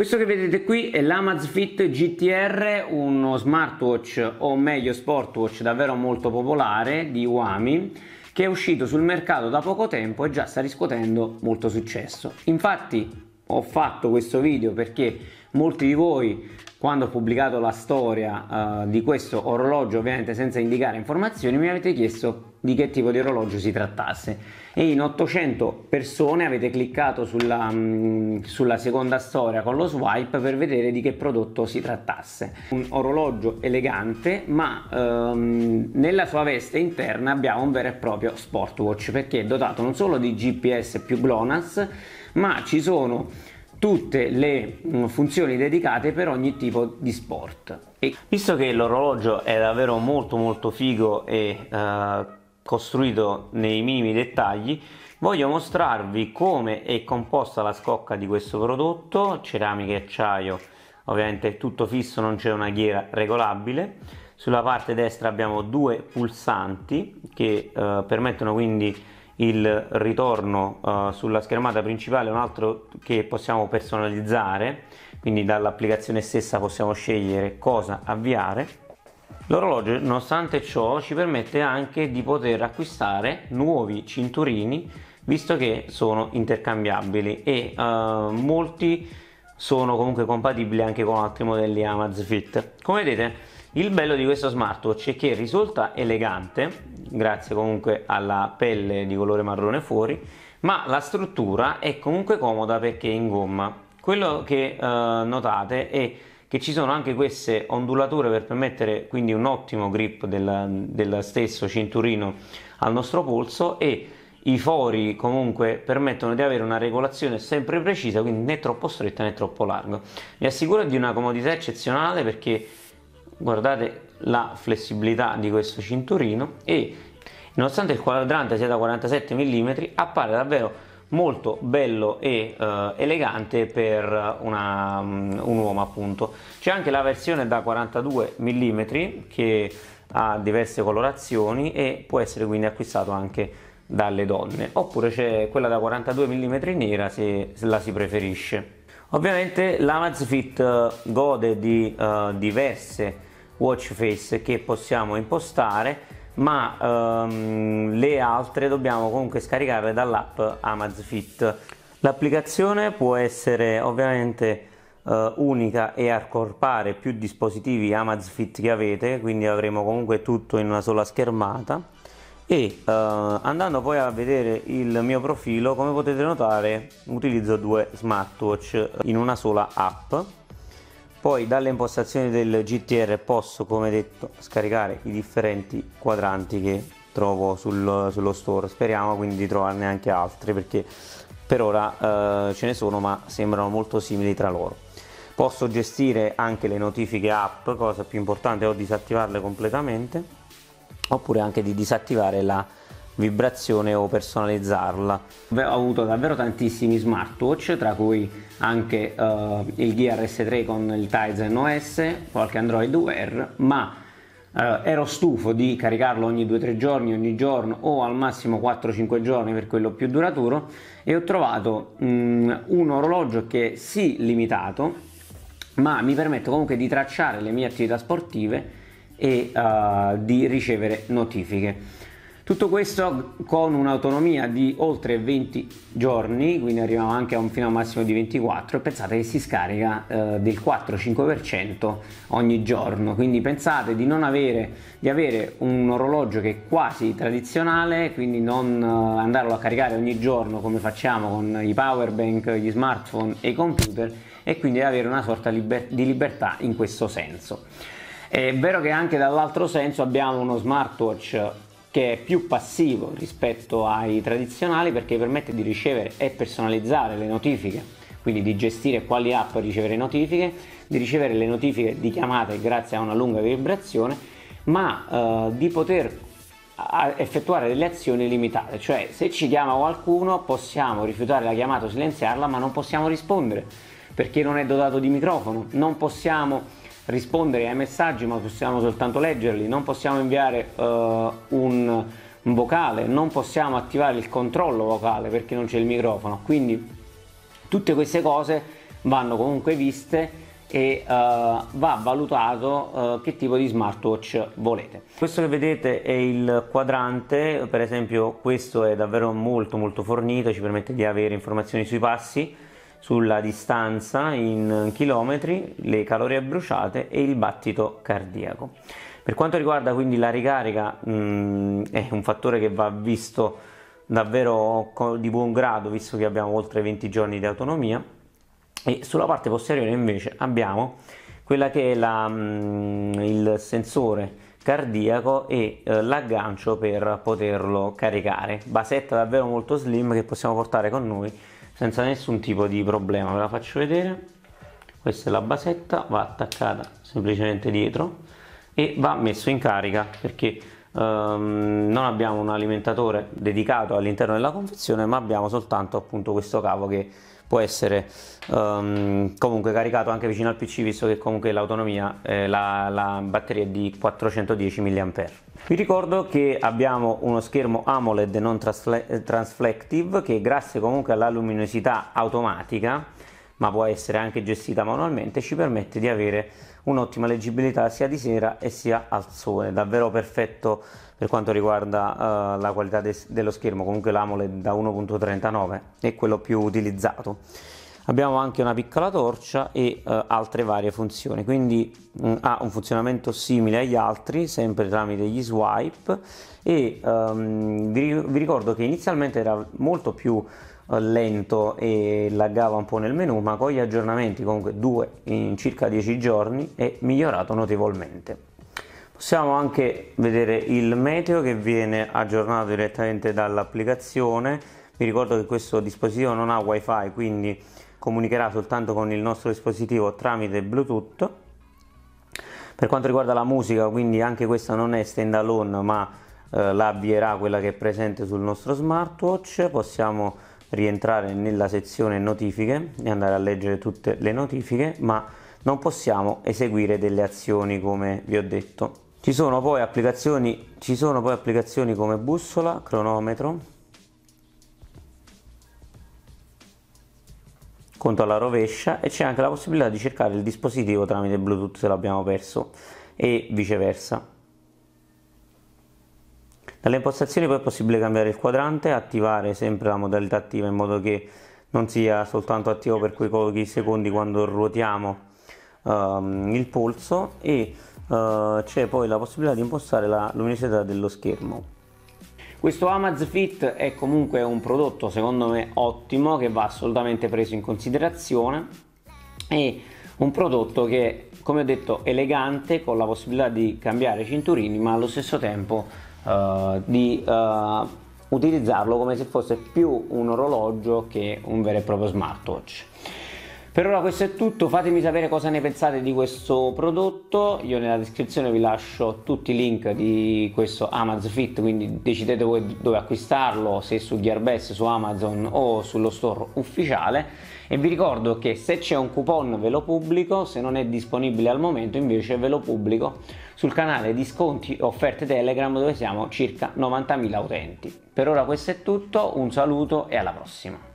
Questo che vedete qui è l'Amazfit GTR, uno smartwatch o meglio sportwatch davvero molto popolare di Uami che è uscito sul mercato da poco tempo e già sta riscuotendo molto successo. Infatti ho fatto questo video perché molti di voi quando ho pubblicato la storia uh, di questo orologio, ovviamente senza indicare informazioni, mi avete chiesto di che tipo di orologio si trattasse e in 800 persone avete cliccato sulla, mh, mm, sulla seconda storia con lo swipe per vedere di che prodotto si trattasse. Un orologio elegante ma um, nella sua veste interna abbiamo un vero e proprio sportwatch perché è dotato non solo di GPS più GLONASS ma ci sono tutte le mm, funzioni dedicate per ogni tipo di sport. E visto che l'orologio è davvero molto molto figo e eh, costruito nei minimi dettagli, voglio mostrarvi come è composta la scocca di questo prodotto, ceramica e acciaio, ovviamente tutto fisso, non c'è una ghiera regolabile. Sulla parte destra abbiamo due pulsanti che eh, permettono quindi il ritorno uh, sulla schermata principale è un altro che possiamo personalizzare quindi dall'applicazione stessa possiamo scegliere cosa avviare l'orologio nonostante ciò ci permette anche di poter acquistare nuovi cinturini visto che sono intercambiabili e uh, molti sono comunque compatibili anche con altri modelli Amazfit come vedete il bello di questo smartwatch è che risulta elegante, grazie comunque alla pelle di colore marrone fuori, ma la struttura è comunque comoda perché è in gomma. Quello che eh, notate è che ci sono anche queste ondulature per permettere quindi un ottimo grip del, del stesso cinturino al nostro polso e i fori comunque permettono di avere una regolazione sempre precisa quindi né troppo stretta né troppo larga vi assicuro di una comodità eccezionale perché guardate la flessibilità di questo cinturino e nonostante il quadrante sia da 47 mm appare davvero molto bello e eh, elegante per eh, una, um, un uomo appunto c'è anche la versione da 42 mm che ha diverse colorazioni e può essere quindi acquistato anche dalle donne oppure c'è quella da 42 mm nera se, se la si preferisce ovviamente l'Amazfit gode di eh, diverse watch face che possiamo impostare ma ehm, le altre dobbiamo comunque scaricarle dall'app Amazfit l'applicazione può essere ovviamente eh, unica e accorpare più dispositivi Amazfit che avete quindi avremo comunque tutto in una sola schermata e eh, andando poi a vedere il mio profilo come potete notare utilizzo due smartwatch in una sola app poi dalle impostazioni del GTR posso come detto scaricare i differenti quadranti che trovo sul, sullo store speriamo quindi di trovarne anche altri perché per ora eh, ce ne sono ma sembrano molto simili tra loro posso gestire anche le notifiche app cosa più importante o disattivarle completamente oppure anche di disattivare la vibrazione o personalizzarla. Ho avuto davvero tantissimi smartwatch, tra cui anche uh, il Gear S3 con il Tizen OS, qualche Android Wear, ma uh, ero stufo di caricarlo ogni 2-3 giorni, ogni giorno o al massimo 4-5 giorni per quello più duraturo e ho trovato um, un orologio che è sì limitato, ma mi permette comunque di tracciare le mie attività sportive e uh, di ricevere notifiche tutto questo con un'autonomia di oltre 20 giorni, quindi arriviamo anche a un fino a un massimo di 24 e pensate che si scarica eh, del 4-5% ogni giorno, quindi pensate di non avere, di avere un orologio che è quasi tradizionale, quindi non eh, andarlo a caricare ogni giorno come facciamo con i power bank, gli smartphone e i computer e quindi avere una sorta liber- di libertà in questo senso. È vero che anche dall'altro senso abbiamo uno smartwatch che è più passivo rispetto ai tradizionali perché permette di ricevere e personalizzare le notifiche quindi di gestire quali app ricevere notifiche, di ricevere le notifiche di chiamate grazie a una lunga vibrazione, ma eh, di poter effettuare delle azioni limitate, cioè se ci chiama qualcuno possiamo rifiutare la chiamata o silenziarla, ma non possiamo rispondere perché non è dotato di microfono, non possiamo rispondere ai messaggi ma possiamo soltanto leggerli, non possiamo inviare uh, un, vocale, non possiamo attivare il controllo vocale perché non c'è il microfono, quindi tutte queste cose vanno comunque viste e uh, va valutato uh, che tipo di smartwatch volete. Questo che vedete è il quadrante, per esempio questo è davvero molto molto fornito, ci permette di avere informazioni sui passi, sulla distanza in chilometri, le calorie bruciate e il battito cardiaco. Per quanto riguarda quindi la ricarica mh, mm, è un fattore che va visto davvero di buon grado visto che abbiamo oltre 20 giorni di autonomia e sulla parte posteriore invece abbiamo quella che è la, mh, mm, il sensore cardiaco e eh, l'aggancio per poterlo caricare basetta davvero molto slim che possiamo portare con noi senza nessun tipo di problema ve la faccio vedere questa è la basetta va attaccata semplicemente dietro e va messo in carica perché ehm, non abbiamo un alimentatore dedicato all'interno della confezione ma abbiamo soltanto appunto questo cavo che può essere ehm, comunque caricato anche vicino al pc visto che comunque l'autonomia eh, la, la batteria è di 410 mAh vi ricordo che abbiamo uno schermo AMOLED non transflective che grazie comunque alla luminosità automatica ma può essere anche gestita manualmente ci permette di avere un'ottima leggibilità sia di sera e sia al sole davvero perfetto per quanto riguarda uh, la qualità de dello schermo comunque l'AMOLED da 1.39 è quello più utilizzato abbiamo anche una piccola torcia e eh, altre varie funzioni quindi mh, mm, ha un funzionamento simile agli altri sempre tramite gli swipe e um, vi, vi, ricordo che inizialmente era molto più eh, lento e laggava un po' nel menu ma con gli aggiornamenti comunque due in circa 10 giorni è migliorato notevolmente possiamo anche vedere il meteo che viene aggiornato direttamente dall'applicazione vi ricordo che questo dispositivo non ha wifi quindi comunicherà soltanto con il nostro dispositivo tramite Bluetooth. Per quanto riguarda la musica quindi anche questa non è stand alone ma eh, la avvierà quella che è presente sul nostro smartwatch. Possiamo rientrare nella sezione notifiche e andare a leggere tutte le notifiche ma non possiamo eseguire delle azioni come vi ho detto. Ci sono poi applicazioni, sono poi applicazioni come bussola, cronometro, conto alla rovescia e c'è anche la possibilità di cercare il dispositivo tramite Bluetooth se l'abbiamo perso e viceversa. Dalle impostazioni poi è possibile cambiare il quadrante, attivare sempre la modalità attiva in modo che non sia soltanto attivo per quei pochi secondi quando ruotiamo um, il polso e uh, c'è poi la possibilità di impostare la luminosità dello schermo. Questo Amazfit è comunque un prodotto secondo me ottimo che va assolutamente preso in considerazione e un prodotto che come ho detto elegante con la possibilità di cambiare cinturini ma allo stesso tempo uh, di uh, utilizzarlo come se fosse più un orologio che un vero e proprio smartwatch. Per ora questo è tutto, fatemi sapere cosa ne pensate di questo prodotto, io nella descrizione vi lascio tutti i link di questo Amazon Fit, quindi decidete voi dove acquistarlo, se su Gearbest, su Amazon o sullo store ufficiale e vi ricordo che se c'è un coupon ve lo pubblico, se non è disponibile al momento invece ve lo pubblico sul canale di sconti e offerte Telegram dove siamo circa 90.000 utenti. Per ora questo è tutto, un saluto e alla prossima!